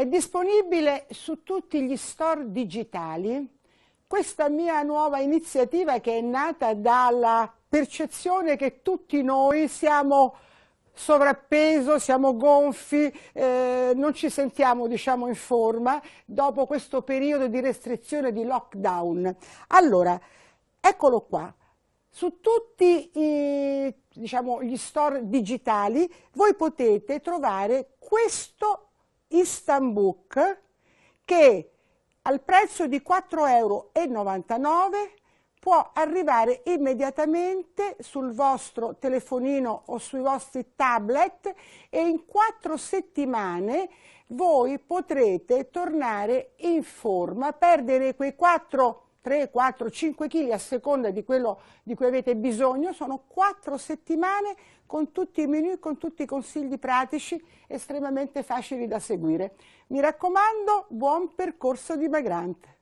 È disponibile su tutti gli store digitali questa mia nuova iniziativa che è nata dalla percezione che tutti noi siamo sovrappeso, siamo gonfi, eh, non ci sentiamo diciamo, in forma dopo questo periodo di restrizione, di lockdown. Allora, eccolo qua. Su tutti i, diciamo, gli store digitali voi potete trovare questo Istanbul che al prezzo di 4,99 euro può arrivare immediatamente sul vostro telefonino o sui vostri tablet e in quattro settimane voi potrete tornare in forma, perdere quei 4 3, 4, 5 kg a seconda di quello di cui avete bisogno, sono 4 settimane con tutti i menu, con tutti i consigli pratici estremamente facili da seguire. Mi raccomando, buon percorso dimagrante.